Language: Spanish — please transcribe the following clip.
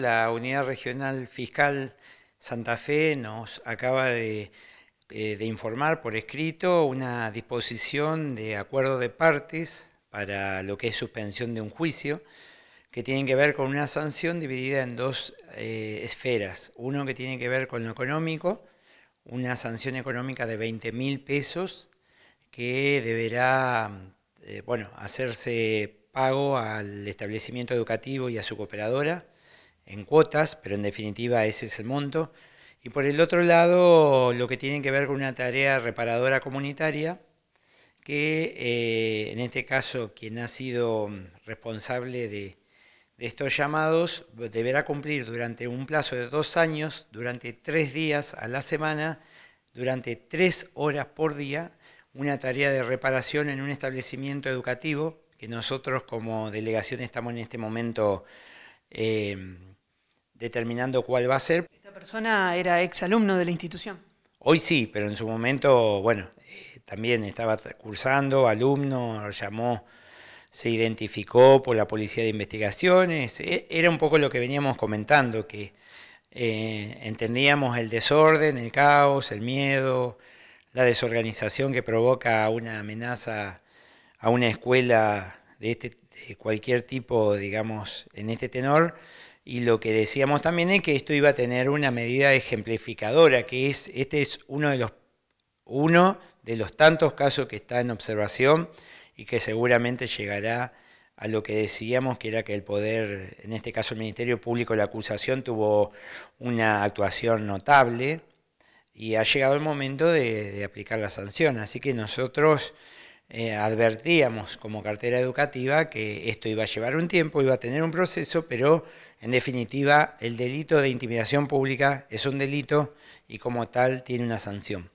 La Unidad Regional Fiscal Santa Fe nos acaba eh, de, informar por escrito una disposición de acuerdo de partes para lo que es suspensión de un juicio, que tiene que ver con una sanción dividida en dos eh, esferas. Uno que tiene que ver con lo económico, una sanción económica de 20 mil pesos que deberá eh, bueno, hacerse pago al establecimiento educativo y a su cooperadora en cuotas, pero en definitiva ese es el monto. Y por el otro lado, lo que tiene que ver con una tarea reparadora comunitaria, que eh, en este caso quien ha sido responsable de, estos llamados deberá cumplir durante un plazo de dos años, durante tres días a la semana, durante tres horas por día, una tarea de reparación en un establecimiento educativo que nosotros como delegación estamos en este momento eh, determinando cuál va a ser. ¿Esta persona era ex alumno de la institución? Hoy sí, pero en su momento, bueno, eh, también estaba cursando, alumno, llamó, se identificó por la Policía de Investigaciones. E, era un poco lo que veníamos comentando, que eh, entendíamos el desorden, el caos, el miedo, la desorganización que provoca una amenaza a una escuela de, este, de cualquier tipo, digamos, en este tenor y lo que decíamos también es que esto iba a tener una medida ejemplificadora, que es, este es uno de los, uno de los tantos casos que está en observación y que seguramente llegará a lo que decíamos, que era que el poder, en este caso el Ministerio Público, la acusación tuvo una actuación notable y ha llegado el momento de, de aplicar la sanción. Así que nosotros eh, advertíamos como cartera educativa que esto iba a llevar un tiempo, iba a tener un proceso, pero en definitiva el delito de intimidación pública es un delito y como tal tiene una sanción.